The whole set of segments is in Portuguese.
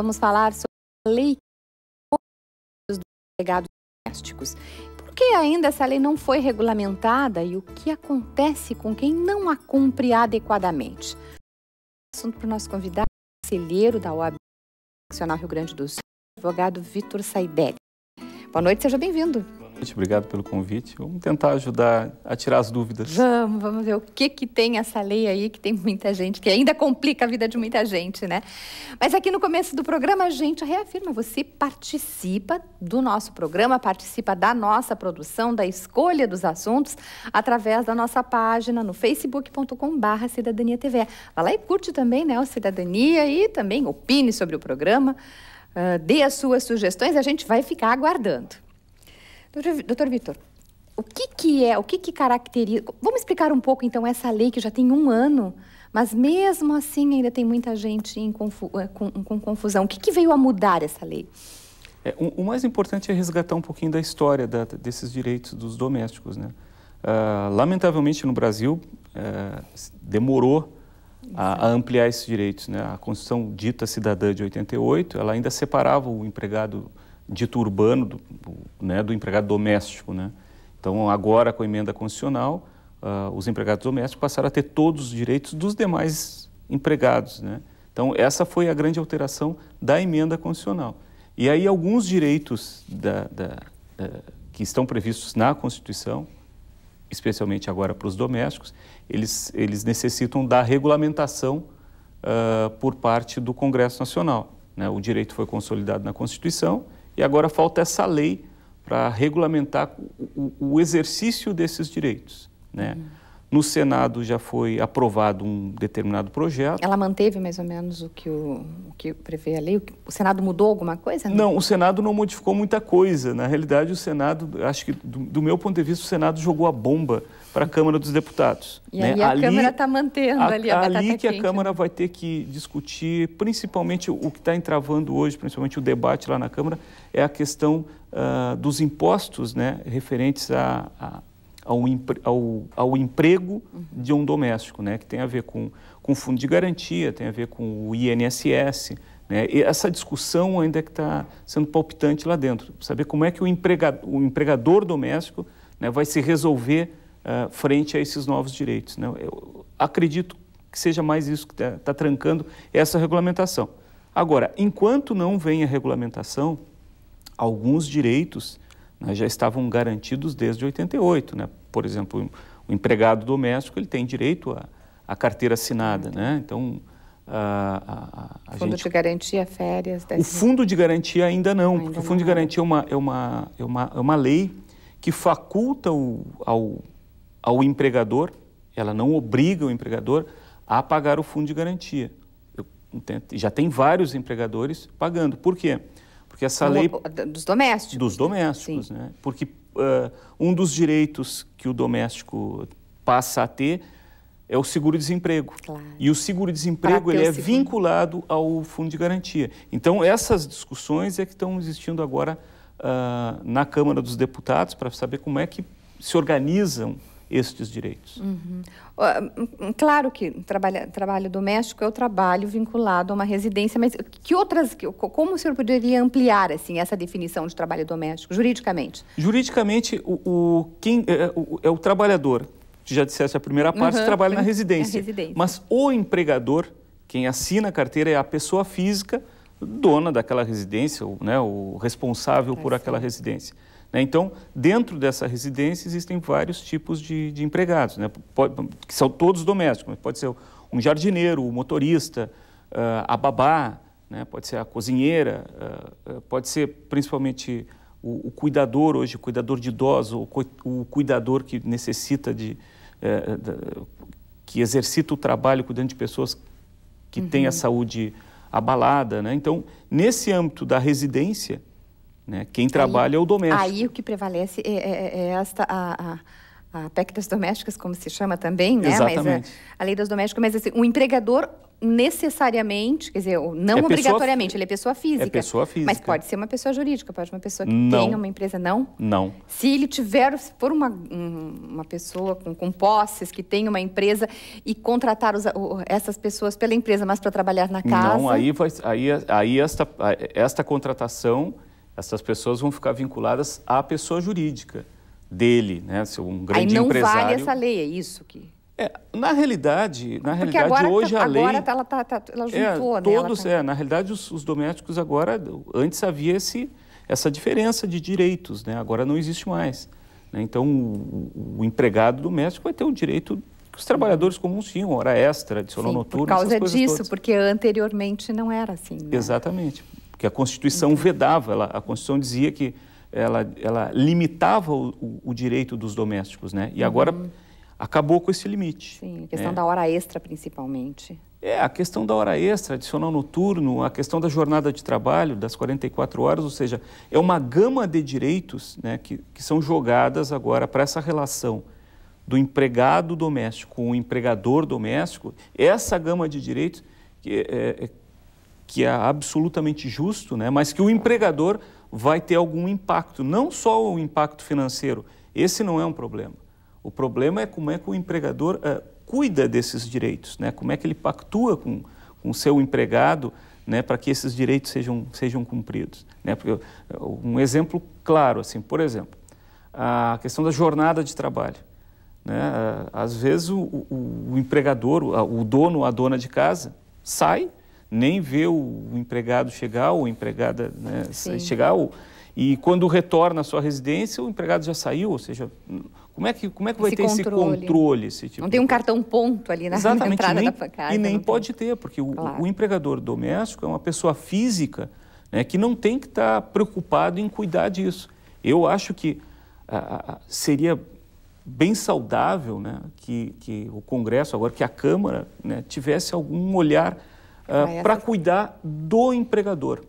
Vamos falar sobre a lei dos empregados domésticos. Por que ainda essa lei não foi regulamentada e o que acontece com quem não a cumpre adequadamente? Assunto para o nosso convidado, conselheiro da OAB Nacional Rio Grande do Sul, advogado Vitor Saidelli. Boa noite, seja bem-vindo. Muito obrigado pelo convite. Vamos tentar ajudar a tirar as dúvidas. Vamos, vamos ver o que, que tem essa lei aí, que tem muita gente, que ainda complica a vida de muita gente, né? Mas aqui no começo do programa, a gente reafirma, você participa do nosso programa, participa da nossa produção, da escolha dos assuntos, através da nossa página no facebook.com barra Cidadania TV. Vai lá e curte também, né, o Cidadania e também opine sobre o programa. Uh, dê as suas sugestões, a gente vai ficar aguardando. Doutor Vitor, o que, que é, o que, que caracteriza. Vamos explicar um pouco, então, essa lei que já tem um ano, mas mesmo assim ainda tem muita gente em confu eh, com, com, confusão. O que, que veio a mudar essa lei? É, o, o, mais importante é resgatar um pouquinho da história da, desses direitos dos domésticos. Né? Uh, lamentavelmente, no Brasil, uh, demorou a, a, ampliar esses direitos. Né? A Constituição dita cidadã de 88, ela ainda separava o empregado dito urbano do, né, do empregado doméstico. Né? Então, agora com a emenda constitucional, uh, os empregados domésticos passaram a ter todos os direitos dos demais empregados. Né? Então, essa foi a grande alteração da emenda constitucional. E aí, alguns direitos da, da, da, que estão previstos na Constituição, especialmente agora para os domésticos, eles, eles necessitam da regulamentação uh, por parte do Congresso Nacional. Né? O direito foi consolidado na Constituição e agora falta essa lei para regulamentar o, o, exercício desses direitos. Né? Uhum. No Senado já foi aprovado um determinado projeto. Ela manteve mais ou menos o que, o, o que prevê a lei? O Senado mudou alguma coisa? Né? Não, o Senado não modificou muita coisa. Na realidade, o Senado, acho que do, do meu ponto de vista, o Senado jogou a bomba para a Câmara dos Deputados. E né? aí a ali, Câmara está mantendo a, ali a Ali que quente, a né? Câmara né? vai ter que discutir, principalmente o que está entravando hoje, principalmente o debate lá na Câmara, é a questão uh, dos impostos né, referentes a, a ao, ao, ao emprego de um doméstico, né? que tem a ver com, com fundo de garantia, tem a ver com o INSS. Né? E essa discussão ainda é que está sendo palpitante lá dentro. Saber como é que o, emprega, o empregador doméstico né, vai se resolver uh, frente a esses novos direitos. Né? Eu acredito que seja mais isso que está tá trancando essa regulamentação. Agora, enquanto não vem a regulamentação, alguns direitos né, já estavam garantidos desde 88. Né? Por exemplo, o empregado doméstico ele tem direito à, à carteira assinada. Uhum. Né? Então, a, a, a fundo gente... de garantia, férias... Dessa... O fundo de garantia ainda não, ainda porque o fundo não. de garantia é uma, é, uma, é, uma, é uma lei que faculta o, ao, ao empregador, ela não obriga o empregador a pagar o fundo de garantia. Eu, já tem vários empregadores pagando. Por quê? Porque essa lei... Dos domésticos. Dos domésticos, Sim. né? Porque uh, um dos direitos que o doméstico passa a ter é o seguro-desemprego. Claro. E o seguro-desemprego ele é seguro. vinculado ao fundo de garantia. Então, essas discussões é que estão existindo agora uh, na Câmara dos Deputados para saber como é que se organizam estes direitos. Uhum. Ah, hum, hum, claro que trabalho, trabalho doméstico é o trabalho vinculado a uma residência, mas que outras, como o senhor poderia ampliar assim essa definição de trabalho doméstico, juridicamente? Juridicamente, o, o quem é, é o, é o trabalhador, já dissesse a primeira parte, uhum. trabalha na uhum, residência. É residência. Mas o empregador, quem assina a carteira é a pessoa física dona daquela residência, ou, né, o responsável tá por aquela residência. Né? Então, dentro dessa residência existem vários tipos de, de empregados, né? Pode, que são todos domésticos. Pode ser um jardineiro, o um motorista, ah, a babá, né? pode ser a cozinheira, ah, ah, pode ser principalmente o, o cuidador hoje, o cuidador de idosos, o, o, cuidador que necessita de... Eh, que exercita o trabalho cuidando de pessoas que uhum. têm a uhum. saúde abalada. Né? Então, nesse âmbito da residência, né? Quem trabalha aí, é o doméstico. Aí o que prevalece é, é, é, é esta, a, a a PEC das domésticas, como se chama também, né? É, Exatamente. Mas a, a lei das domésticas, mas assim, o empregador necessariamente, quer dizer, não é obrigatoriamente, pessoa, ele é pessoa é física. É pessoa física. Mas pode ser uma pessoa jurídica, pode ser uma pessoa que não. tem uma empresa, não? Não. Se ele tiver, se for uma, uma pessoa com, com posses, que tem uma empresa e contratar os, essas pessoas pela empresa, mas para trabalhar na casa... Não, aí, vai, aí, aí esta, esta contratação essas pessoas vão ficar vinculadas à pessoa jurídica dele, né? Se um grande empresário Aí não empresário... vale essa lei, é isso que... É, na realidade, na Porque realidade agora, tá- hoje tá, a lei... Agora ela, tá, tá, ela é, juntou, é, né? Todos, tá... é, na realidade, os, os domésticos agora... Antes havia esse, essa diferença de direitos, né? Agora não existe mais. Né? Então, o, o empregado doméstico vai ter um direito que os trabalhadores comuns tinham, hora extra, adicional noturna. noturno, Por causa disso, todas. porque anteriormente não era assim. Né? Exatamente que a Constituição uhum. vedava, ela, a Constituição dizia que ela, ela limitava o, o, direito dos domésticos, né? E uhum. agora uhum. acabou com esse limite. Sim, a questão né? da hora extra principalmente. É, a questão da hora extra, adicional noturno, a questão da jornada de trabalho, das 44 horas, ou seja, é uma gama de direitos né, que, que são jogadas agora para essa relação do empregado doméstico com o empregador doméstico, essa gama de direitos que, é, é que é absolutamente justo, né? mas que o empregador vai ter algum impacto, não só o impacto financeiro. Esse não é um problema. O problema é como é que o empregador uh, cuida desses direitos, né? como é que ele pactua com o seu empregado né? para que esses direitos sejam, sejam cumpridos. Né? Porque, eh, um exemplo claro, assim, por exemplo, a questão da jornada de trabalho. Né? Eh, às vezes o, o, o empregador, o dono, a dona de casa, sai nem vê o empregado chegar ou empregada né, chegar ou, e quando retorna à sua residência o empregado já saiu, ou seja, como é que como é que vai ter controle. esse controle, esse tipo? Não tem um cartão ponto ali na, na entrada nem, da casa. E nem pode tem. ter, porque claro. o, o, empregador doméstico é uma pessoa física né, que não tem que estar tá preocupado em cuidar disso. Eu acho que ah, seria bem saudável né, que, que o Congresso, agora que a Câmara, né, tivesse algum olhar ah, para cuidar do empregador.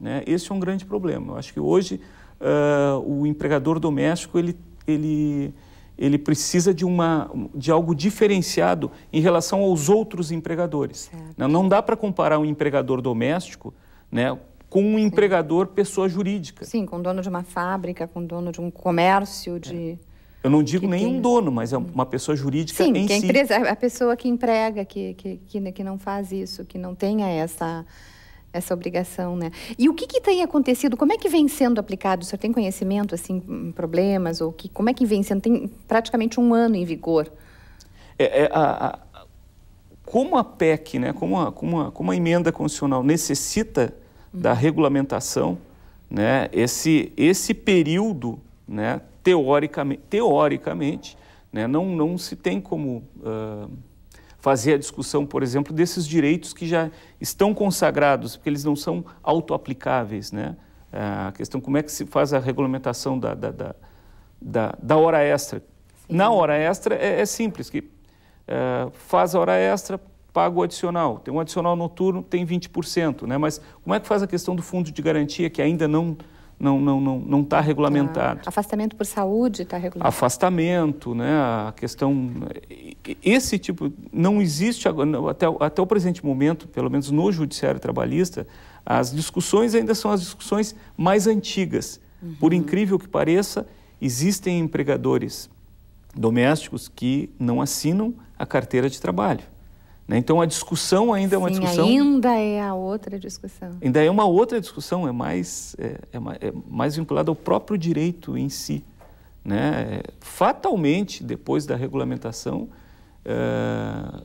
Né? Esse é um grande problema. Eu acho que hoje uh, o empregador doméstico ele, ele, ele precisa de, uma, de algo diferenciado em relação aos outros empregadores. Né? Não dá para comparar um empregador doméstico né, com um empregador pessoa jurídica. Sim, com dono de uma fábrica, com dono de um comércio, de... É. Eu não digo nenhum tem... dono, mas é uma pessoa jurídica Sim, em que é a empresa, a pessoa que emprega, que, que, que, né, que não faz isso, que não tenha essa essa obrigação, né? E o que, que tem acontecido? Como é que vem sendo aplicado? O senhor tem conhecimento, assim, problemas? Ou que, como é que vem sendo? Tem praticamente um ano em vigor. É, é a, a, como a PEC, né, como, a, como, a, como a emenda constitucional necessita uhum. da regulamentação, né, esse, esse período né, teoricamente, teoricamente né, não, não se tem como uh, fazer a discussão, por exemplo, desses direitos que já estão consagrados, porque eles não são autoaplicáveis. Né? A questão como é que se faz a regulamentação da, da, da, da, da hora extra. Sim. Na hora extra é, é simples, que uh, faz a hora extra, paga o adicional. Tem um adicional noturno, tem 20%. Né? Mas como é que faz a questão do fundo de garantia, que ainda não não não não não está regulamentado. Tá. Afastamento por saúde está regulamentado. Afastamento, né? A questão esse tipo não existe até até o presente momento, pelo menos no judiciário trabalhista, as discussões ainda são as discussões mais antigas. Uhum. Por incrível que pareça, existem empregadores domésticos que não assinam a carteira de trabalho. Né? Então a discussão ainda Sim, é uma discussão. Ainda é a outra discussão. Ainda é uma outra discussão, é mais, é, é, é mais vinculada ao próprio direito em si. Né? Fatalmente, depois da regulamentação, é,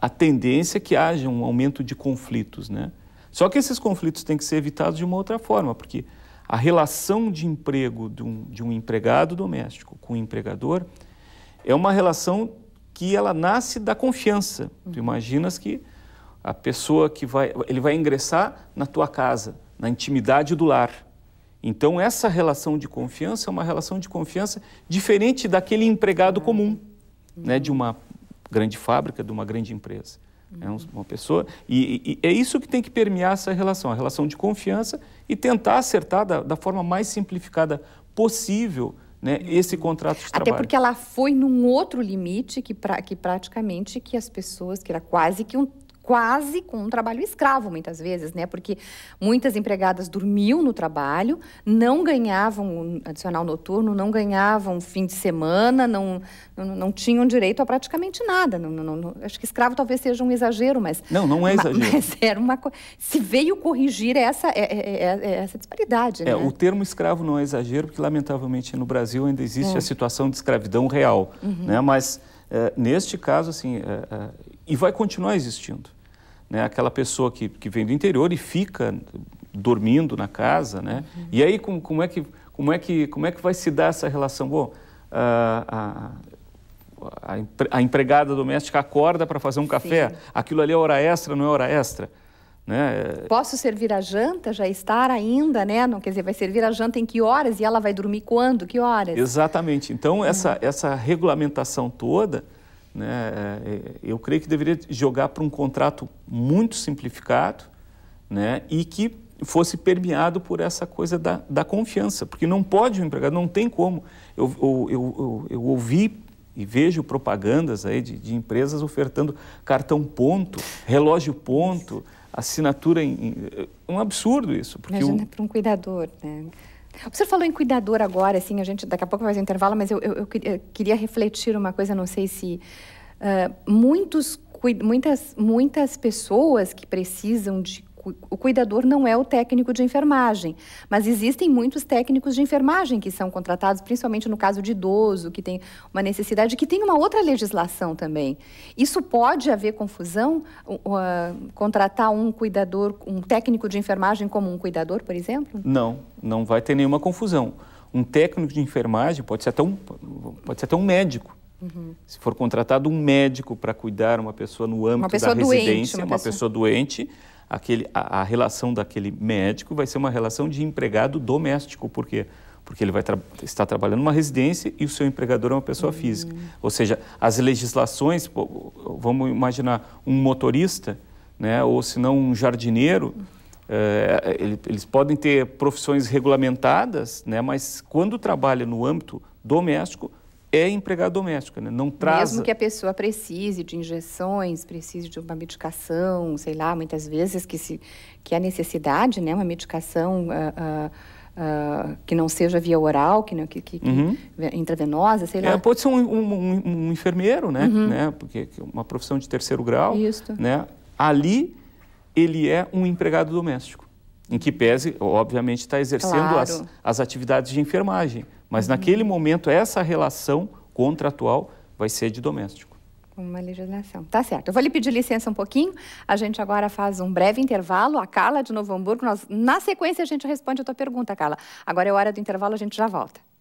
a tendência é que haja um aumento de conflitos. Né? Só que esses conflitos têm que ser evitados de uma outra forma, porque a relação de emprego de um, de um empregado doméstico com o um empregador é uma relação que ela nasce da confiança. Uhum. Tu imaginas que a pessoa que vai, ele vai ingressar na tua casa, na intimidade do lar. Então essa relação de confiança é uma relação de confiança diferente daquele empregado uhum. comum, né, de uhum. uma grande fábrica, de uma grande empresa. É uma pessoa. E, e, é isso que tem que permear essa relação, a relação de confiança e tentar acertar da, da forma mais simplificada possível né, uhum. esse contrato de Até trabalho. Até porque ela foi num outro limite que, pra, que praticamente que as pessoas, que era quase que um quase com um trabalho escravo, muitas vezes, né? Porque muitas empregadas dormiam no trabalho, não ganhavam adicional noturno, não ganhavam fim de semana, não, não, não tinham direito a praticamente nada. Não, não, não, acho que escravo talvez seja um exagero, mas. Não, não é exagero. Mas era uma Se veio corrigir essa, é, é, é, essa disparidade. Né? É, o termo escravo não é exagero, porque, lamentavelmente, no Brasil ainda existe a situação de escravidão real. Uhum. Né? Mas. Eh, neste caso, assim, eh, eh, e vai continuar existindo. Né? Aquela pessoa que, que vem do interior e fica dormindo na casa, né? Uhum. E aí como, como, é que, como, é que, como é que vai se dar essa relação? Bom, a, a, a empregada doméstica acorda para fazer um café, aquilo ali é hora extra, não é hora extra? Né? Posso servir a janta, já estar ainda, né? Não quer dizer, vai servir a janta em que horas e ela vai dormir quando, que horas? Exatamente. Então, uhum. essa, essa regulamentação toda né? É, é, eu creio que deveria jogar para um contrato muito simplificado né? e que fosse permeado por essa coisa da, da confiança, porque não pode o empregado, não tem como. Eu, eu, eu, eu ouvi e vejo propagandas aí de, de, empresas ofertando cartão ponto, relógio ponto, assinatura em. em é um absurdo isso. Porque Imagina o... para um cuidador, né? O senhor falou em cuidador agora, assim, a gente daqui a pouco vai um intervalo, mas eu, eu, eu, eu queria refletir uma coisa, não sei se uh, muitos, muitas, muitas pessoas que precisam de o cuidador não é o técnico de enfermagem, mas existem muitos técnicos de enfermagem que são contratados, principalmente no caso de idoso, que tem uma necessidade, que tem uma outra legislação também. Isso pode haver confusão? Uh, uh, contratar um cuidador, um técnico de enfermagem como um cuidador, por exemplo? Não, não vai ter nenhuma confusão. Um técnico de enfermagem pode ser até um, pode ser até um médico. Uhum. Se for contratado um médico para cuidar uma pessoa no âmbito pessoa da doente, residência, uma, uma pessoa doente, aquele, a, a, relação daquele médico vai ser uma relação de empregado doméstico, porque porque ele vai tra estar trabalhando numa residência e o seu empregador é uma pessoa uhum. física. Ou seja, as legislações, vamos imaginar um motorista, né, ou se não um jardineiro, é, eles podem ter profissões regulamentadas, né, mas quando trabalha no âmbito doméstico, é empregada doméstica, né? não traz... Mesmo que a pessoa precise de injeções, precise de uma medicação, sei lá, muitas vezes que, se, que há necessidade, né? uma medicação... Uh, uh, Uh, que não seja via oral, que, não, que, que, uhum. que intravenosa, sei lá. É, pode ser um, um, um, um enfermeiro, né? Uhum. né? Porque uma profissão de terceiro grau, Isto. né? Ali ele é um empregado doméstico, em que pese, obviamente, está exercendo claro. as, as atividades de enfermagem, mas uhum. naquele momento, essa relação contratual vai ser de doméstico. Uma legislação. Tá certo. Eu vou lhe pedir licença um pouquinho. A gente agora faz um breve intervalo. A Carla de Novo Hamburgo, nós, na sequência, a gente responde a tua pergunta, Carla. Agora é hora do intervalo, a gente já volta.